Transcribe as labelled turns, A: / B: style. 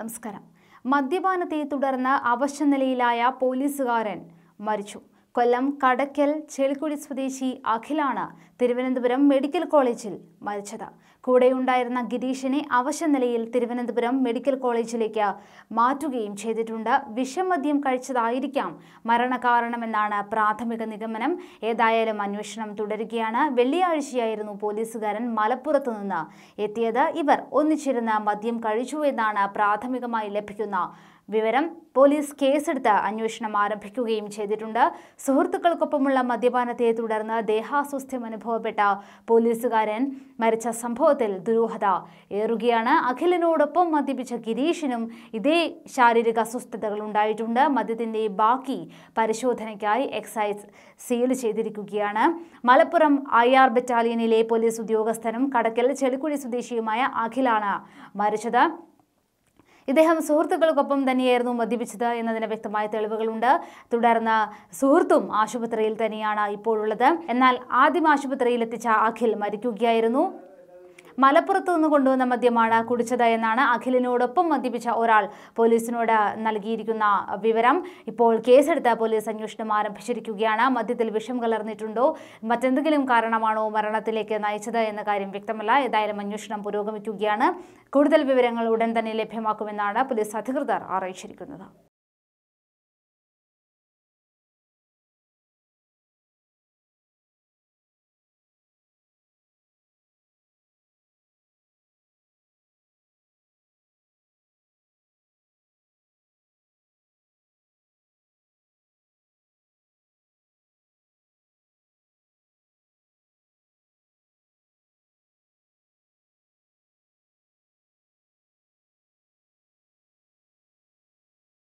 A: നമസ്കാരം മദ്യപാനത്തെ തുടർന്ന് അവശനിലയിലായ പോലീസുകാരൻ മരിച്ചു കൊല്ലം കടക്കൽ ചെളിക്കുടി സ്വദേശി അഖിലാണ് തിരുവനന്തപുരം മെഡിക്കൽ കോളേജിൽ മരിച്ചത് കൂടെയുണ്ടായിരുന്ന ഗിരീഷിനെ അവശനിലയിൽ തിരുവനന്തപുരം മെഡിക്കൽ കോളേജിലേക്ക് മാറ്റുകയും ചെയ്തിട്ടുണ്ട് വിഷമദ്യം കഴിച്ചതായിരിക്കാം മരണകാരണമെന്നാണ് പ്രാഥമിക നിഗമനം ഏതായാലും അന്വേഷണം തുടരുകയാണ് വെള്ളിയാഴ്ചയായിരുന്നു പോലീസുകാരൻ മലപ്പുറത്തു നിന്ന് എത്തിയത് ഇവർ ഒന്നിച്ചിരുന്ന് മദ്യം കഴിച്ചു എന്നാണ് പ്രാഥമികമായി ലഭിക്കുന്ന വിവരം പോലീസ് കേസെടുത്ത് അന്വേഷണം ആരംഭിക്കുകയും ചെയ്തിട്ടുണ്ട് സുഹൃത്തുക്കൾക്കൊപ്പമുള്ള മദ്യപാനത്തെ തുടർന്ന് ദേഹാസ്വസ്ഥ്യം അനുഭവപ്പെട്ട പോലീസുകാരൻ മരിച്ച സംഭവത്തിൽ ദുരൂഹത ഏറുകയാണ് അഖിലിനോടൊപ്പം മദ്യപിച്ച ഗിരീഷിനും ഇതേ ശാരീരിക അസ്വസ്ഥതകൾ ഉണ്ടായിട്ടുണ്ട് മദ്യത്തിന്റെ ബാക്കി പരിശോധനയ്ക്കായി എക്സൈസ് സീൽ ചെയ്തിരിക്കുകയാണ് മലപ്പുറം ഐ ആർ ബറ്റാലിയനിലെ പോലീസ് ഉദ്യോഗസ്ഥനും കടക്കൽ ചെളിക്കുഴി സ്വദേശിയുമായ അഖിലാണ് മരിച്ചത് ഇദ്ദേഹം സുഹൃത്തുക്കൾക്കൊപ്പം തന്നെയായിരുന്നു മദ്യപിച്ചത് എന്നതിന് വ്യക്തമായ തെളിവുകളുണ്ട് തുടർന്ന് സുഹൃത്തും ആശുപത്രിയിൽ തന്നെയാണ് ഇപ്പോഴുള്ളത് എന്നാൽ ആദ്യം ആശുപത്രിയിൽ എത്തിച്ച അഖിൽ മരിക്കുകയായിരുന്നു മലപ്പുറത്തു നിന്ന് കൊണ്ടുവന്ന മദ്യമാണ് കുടിച്ചത് എന്നാണ് അഖിലിനോടൊപ്പം മദ്യപിച്ച ഒരാൾ പോലീസിനോട് നൽകിയിരിക്കുന്ന വിവരം ഇപ്പോൾ കേസെടുത്ത പോലീസ് അന്വേഷണം ആരംഭിച്ചിരിക്കുകയാണ് മദ്യത്തിൽ വിഷം കലർന്നിട്ടുണ്ടോ മറ്റെന്തെങ്കിലും കാരണമാണോ മരണത്തിലേക്ക് നയിച്ചത് എന്ന കാര്യം വ്യക്തമല്ല ഏതായാലും അന്വേഷണം പുരോഗമിക്കുകയാണ് കൂടുതൽ വിവരങ്ങൾ ഉടൻ തന്നെ ലഭ്യമാക്കുമെന്നാണ് പോലീസ് അധികൃതർ അറിയിച്ചിരിക്കുന്നത്